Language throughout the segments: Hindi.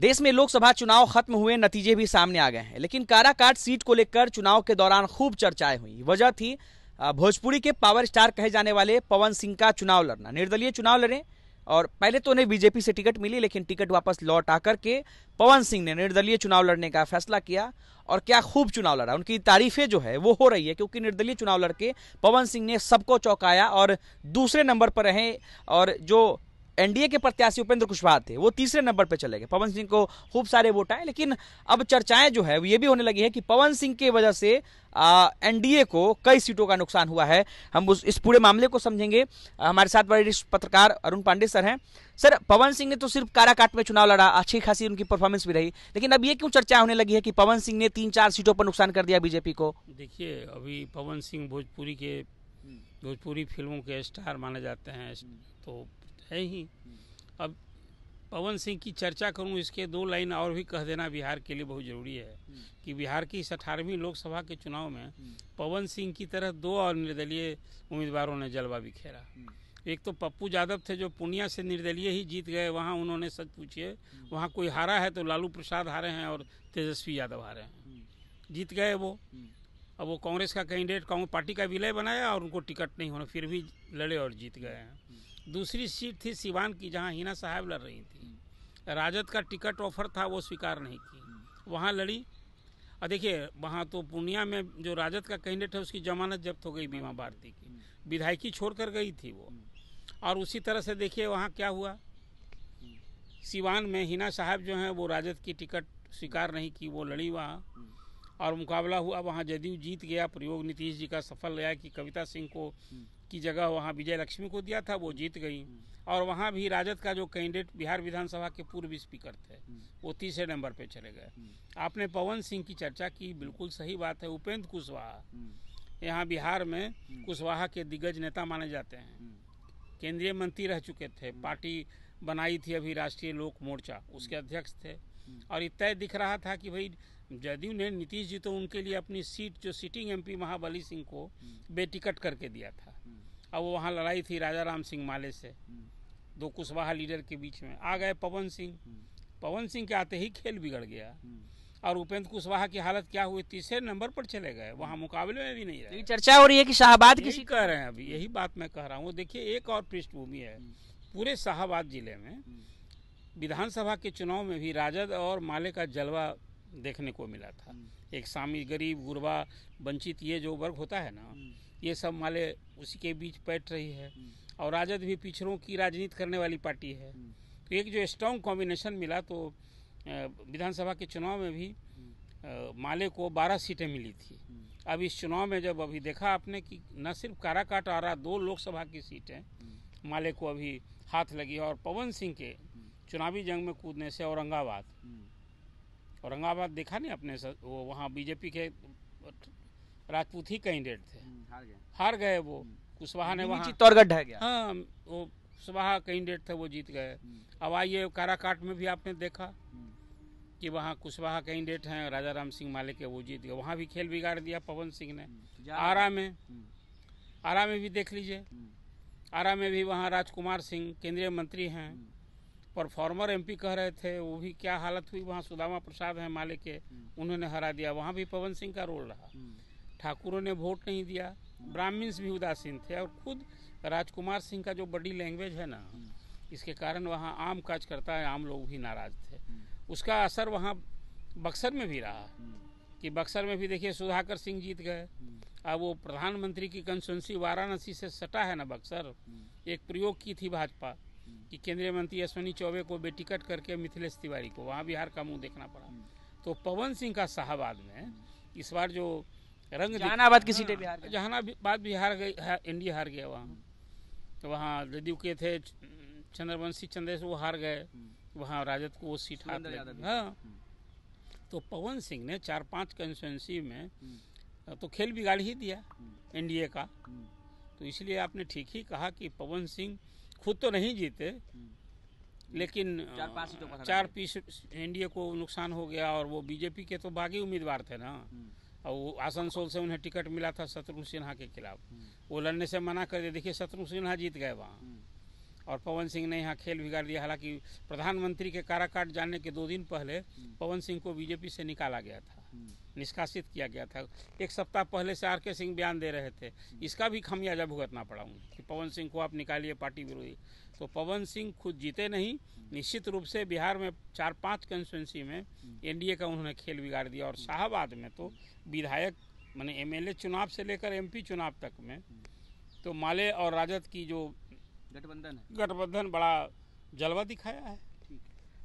देश में लोकसभा चुनाव खत्म हुए नतीजे भी सामने आ गए हैं लेकिन काराकाट सीट को लेकर चुनाव के दौरान खूब चर्चाएं हुई वजह थी भोजपुरी के पावर स्टार कहे जाने वाले पवन सिंह का चुनाव लड़ना निर्दलीय चुनाव लड़े और पहले तो उन्हें बीजेपी से टिकट मिली लेकिन टिकट वापस लौट आकर के पवन सिंह ने निर्दलीय चुनाव लड़ने का फैसला किया और क्या खूब चुनाव लड़ा उनकी तारीफें जो है वो हो रही है क्योंकि निर्दलीय चुनाव लड़के पवन सिंह ने सबको चौंकाया और दूसरे नंबर पर रहे और जो एनडीए के प्रत्याशी उपेंद्र कुशवाहा थे वो तीसरे नंबर पर चले गए पवन सिंह को खूब सारे वोट आए लेकिन अब चर्चाएं जो है ये भी होने लगी है कि पवन सिंह की वजह से एनडीए को कई सीटों का नुकसान हुआ है हम उस इस पूरे मामले को समझेंगे हमारे साथ बड़े पत्रकार अरुण पांडे सर हैं सर पवन सिंह ने तो सिर्फ काराकाट में चुनाव लड़ा अच्छी खासी उनकी परफॉर्मेंस भी रही लेकिन अब ये क्यों चर्चा होने लगी है कि पवन सिंह ने तीन चार सीटों पर नुकसान कर दिया बीजेपी को देखिए अभी पवन सिंह भोजपुरी के भोजपुरी फिल्मों के स्टार माने जाते हैं तो है ही अब पवन सिंह की चर्चा करूं इसके दो लाइन और भी कह देना बिहार के लिए बहुत ज़रूरी है कि बिहार की इस अठारहवीं लोकसभा के चुनाव में पवन सिंह की तरह दो और निर्दलीय उम्मीदवारों ने जलवा बिखेरा एक तो पप्पू यादव थे जो पूर्णिया से निर्दलीय ही जीत गए वहाँ उन्होंने सच पूछिए वहाँ कोई हारा है तो लालू प्रसाद हारे हैं और तेजस्वी यादव हारे हैं जीत गए वो अब वो कांग्रेस का कैंडिडेट कांग्रेस पार्टी का विलय बनाया और उनको टिकट नहीं होना फिर भी लड़े और जीत गए हैं दूसरी सीट थी सिवान की जहाँ हिना साहब लड़ रही थी राजद का टिकट ऑफर था वो स्वीकार नहीं की वहाँ लड़ी और देखिए वहाँ तो पूर्णिया में जो राजद का कैंडिडेट है उसकी जमानत जब्त हो गई बीमा भारती की विधायकी छोड़ कर गई थी वो और उसी तरह से देखिए वहाँ क्या हुआ सिवान में हिना साहब जो हैं वो राजद की टिकट स्वीकार नहीं की वो लड़ी वहाँ और मुकाबला हुआ वहाँ जदयू जीत गया प्रयोग नीतीश जी का सफल रहा कि कविता सिंह को की जगह वहाँ विजय लक्ष्मी को दिया था वो जीत गई और वहाँ भी राजद का जो कैंडिडेट बिहार विधानसभा के पूर्व स्पीकर थे वो तीसरे नंबर पे चले गए आपने पवन सिंह की चर्चा की बिल्कुल सही बात है उपेंद्र कुशवाहा यहाँ बिहार में कुशवाहा के दिग्गज नेता माने जाते हैं केंद्रीय मंत्री रह चुके थे पार्टी बनाई थी अभी राष्ट्रीय लोक मोर्चा उसके अध्यक्ष थे और तय दिख रहा था कि भाई जदयू ने नीतीश जी तो उनके लिए अपनी सीट जो सिटिंग एमपी महाबली सिंह को हम्म। बेटिकट करके दिया था हम्म। अब वो वहाँ लड़ाई थी राजा राम सिंह माले से हम्म। दो कुशवाहा लीडर के बीच में आ गए पवन सिंह पवन सिंह के आते ही खेल बिगड़ गया और उपेंद्र कुशवाहा की हालत क्या हुई तीसरे नंबर पर चले गए वहाँ मुकाबले में भी नहीं रहे चर्चा हो रही है कि शाहबाद किसी कह रहे हैं अभी यही बात मैं कह रहा हूँ देखिए एक और पृष्ठभूमि है पूरे शाहबाद जिले में विधानसभा के चुनाव में भी राजद और माले का जलवा देखने को मिला था हम्म। एक सामी गरीब गुरबा वंचित ये जो वर्ग होता है ना हम्म। ये सब माले उसी के बीच बैठ रही है हम्म। और राजद भी पिछड़ों की राजनीति करने वाली पार्टी है तो एक जो स्ट्रॉन्ग कॉम्बिनेशन मिला तो विधानसभा के चुनाव में भी माले को 12 सीटें मिली थी अब इस चुनाव में जब अभी देखा आपने कि न सिर्फ काराकाट आरा दो लोकसभा की सीटें माले को अभी हाथ लगी और पवन सिंह के चुनावी जंग में कूदने से औरंगाबाद औरंगाबाद देखा नहीं अपने वो वहाँ बीजेपी के राजपूत ही कैंडिडेट थे हम्म, हार गए हार गए वो हम्म। कुशवाहा ने वहाँ चित्तौड़गढ़ है गया हाँ वो कुशवाहा कैंडिडेट थे वो जीत गए हम्म। अब आइए काराकाट में भी आपने देखा कि वहाँ कुशवाहा कैंडिडेट हैं राजा राम सिंह माले के वो जीत गए वहाँ भी खेल बिगाड़ दिया पवन सिंह ने तो आरा में आरा में भी देख लीजिए आरा में भी वहाँ राजकुमार सिंह केंद्रीय मंत्री हैं पर फॉर्मर एमपी कह रहे थे वो भी क्या हालत हुई वहाँ सुदामा प्रसाद हैं माले के हम्म। उन्होंने हरा दिया वहाँ भी पवन सिंह का रोल रहा हम्म। ठाकुरों ने वोट नहीं दिया हम्म। ब्राह्मण्स भी उदासीन थे और खुद राजकुमार सिंह का जो बड़ी लैंग्वेज है ना इसके कारण वहाँ आम कार्यकर्ता आम लोग भी नाराज थे उसका असर वहाँ बक्सर में भी रहा कि बक्सर में भी देखिए सुधाकर सिंह जीत गए अब वो प्रधानमंत्री की कंस्टेंसी वाराणसी से सटा है ना बक्सर एक प्रयोग की थी भाजपा कि केंद्रीय मंत्री अश्विनी चौबे को बेटिकट करके मिथिलेश तिवारी को वहाँ बिहार का मुंह देखना पड़ा हम्म। तो पवन सिंह का शाहबाद में इस बार जो रंग जहानाबाद की सीटें हाँ, बिहार जहानाबाद हार गई हाँ, डी हार गया वहाँ तो वहाँ जदयू के थे चंद्रवंशी चंद्रेश वो हार गए हम्म। वहाँ राजद को वो सीट हार हाँ हम्म। तो पवन सिंह ने चार पांच कंस्टिटेंसी में तो खेल बिगाड़ ही दिया एनडीए का तो इसलिए आपने ठीक ही कहा कि पवन सिंह खुद तो नहीं जीते हम्म। लेकिन चार, चार पीस एनडीए को नुकसान हो गया और वो बीजेपी के तो बागी उम्मीदवार थे ना और हम्म। वो आसनसोल से उन्हें टिकट मिला था शत्रुघ्न सिन्हा के खिलाफ हम्म। वो लड़ने से मना कर दिया देखिए शत्रुघ्न सिन्हा जीत गए वहाँ और पवन सिंह ने यहाँ खेल बिगाड़ दिया हालांकि प्रधानमंत्री के काराकाट जानने के दो दिन पहले हम्म। पवन सिंह को बीजेपी से निकाला गया था हम्म। निष्कासित किया गया था एक सप्ताह पहले से आर के सिंह बयान दे रहे थे हम्म। इसका भी खमियाजा भुगतना पड़ा उन्हें कि पवन सिंह को आप निकालिए पार्टी विरोधी तो पवन सिंह खुद जीते नहीं निश्चित रूप से बिहार में चार पांच कंस्टिटेंसी में एनडीए का उन्होंने खेल बिगाड़ दिया और शाहबाद में तो विधायक मैंने एमएलए चुनाव से लेकर एमपी चुनाव तक में तो माले और राजद की जो गठबंधन गठबंधन बड़ा जलवा दिखाया है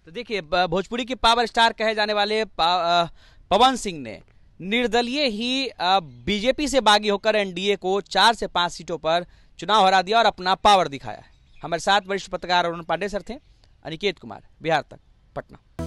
तो देखिए भोजपुरी के पावर स्टार कहे जाने वाले पवन सिंह ने निर्दलीय ही बीजेपी से बागी होकर एनडीए को चार से पांच सीटों पर चुनाव हरा दिया और अपना पावर दिखाया हमारे साथ वरिष्ठ पत्रकार अरुण पांडे सर थे अनिकेत कुमार बिहार तक पटना